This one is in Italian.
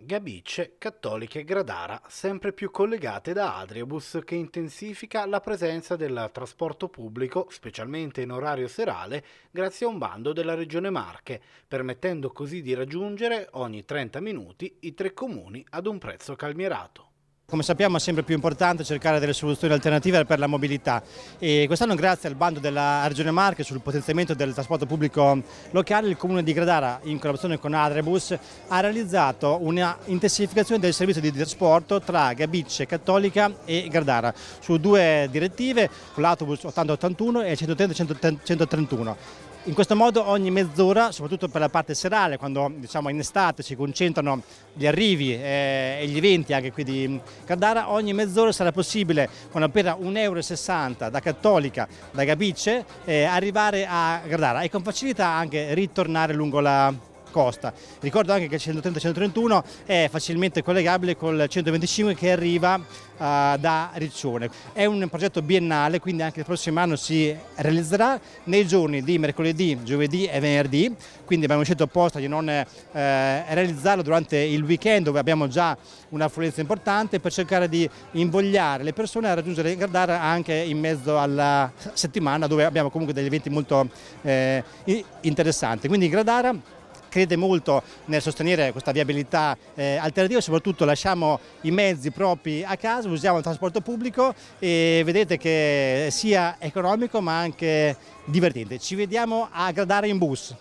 Gabice, Cattoliche e Gradara, sempre più collegate da Adriabus che intensifica la presenza del trasporto pubblico, specialmente in orario serale, grazie a un bando della Regione Marche, permettendo così di raggiungere ogni 30 minuti i tre comuni ad un prezzo calmierato. Come sappiamo è sempre più importante cercare delle soluzioni alternative per la mobilità e quest'anno grazie al bando della Regione Marche sul potenziamento del trasporto pubblico locale il Comune di Gradara in collaborazione con Adrebus ha realizzato un'intensificazione del servizio di trasporto tra Gabicce, Cattolica e Gradara su due direttive l'autobus 8081 e 130-131. In questo modo ogni mezz'ora, soprattutto per la parte serale, quando diciamo, in estate si concentrano gli arrivi eh, e gli eventi anche qui di Cardara, ogni mezz'ora sarà possibile con appena 1,60 euro da Cattolica, da Gabice, eh, arrivare a Cardara e con facilità anche ritornare lungo la Costa. Ricordo anche che il 130-131 è facilmente collegabile col 125 che arriva uh, da Riccione. È un progetto biennale, quindi anche il prossimo anno si realizzerà nei giorni di mercoledì, giovedì e venerdì, quindi abbiamo scelto apposta di non eh, realizzarlo durante il weekend dove abbiamo già un'affluenza importante per cercare di invogliare le persone a raggiungere Gardara anche in mezzo alla settimana dove abbiamo comunque degli eventi molto eh, interessanti. Quindi Gradara crede molto nel sostenere questa viabilità eh, alternativa, soprattutto lasciamo i mezzi propri a casa, usiamo il trasporto pubblico e vedete che sia economico ma anche divertente. Ci vediamo a Gradare in bus.